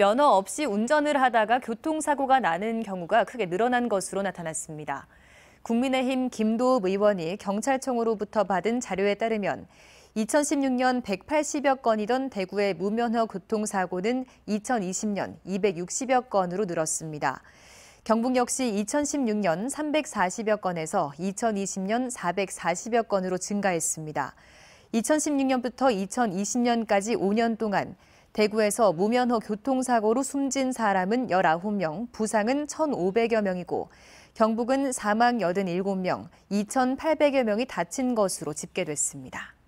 면허 없이 운전을 하다가 교통사고가 나는 경우가 크게 늘어난 것으로 나타났습니다. 국민의힘 김도읍 의원이 경찰청으로부터 받은 자료에 따르면 2016년 180여 건이던 대구의 무면허 교통사고는 2020년 260여 건으로 늘었습니다. 경북 역시 2016년 340여 건에서 2020년 440여 건으로 증가했습니다. 2016년부터 2020년까지 5년 동안 대구에서 무면허 교통사고로 숨진 사람은 19명, 부상은 1,500여 명이고 경북은 사망 87명, 2,800여 명이 다친 것으로 집계됐습니다.